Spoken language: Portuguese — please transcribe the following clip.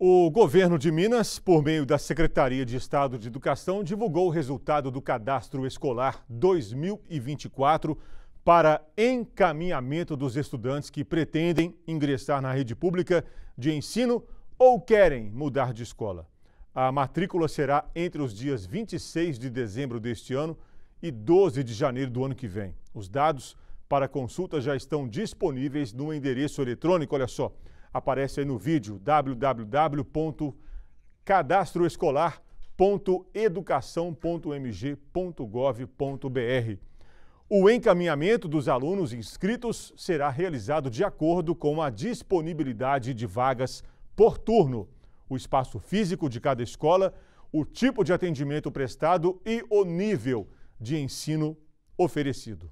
O governo de Minas, por meio da Secretaria de Estado de Educação, divulgou o resultado do Cadastro Escolar 2024 para encaminhamento dos estudantes que pretendem ingressar na rede pública de ensino ou querem mudar de escola. A matrícula será entre os dias 26 de dezembro deste ano e 12 de janeiro do ano que vem. Os dados para consulta já estão disponíveis no endereço eletrônico, olha só, aparece aí no vídeo www.cadastroescolar.educação.mg.gov.br. O encaminhamento dos alunos inscritos será realizado de acordo com a disponibilidade de vagas por turno, o espaço físico de cada escola, o tipo de atendimento prestado e o nível de ensino oferecido.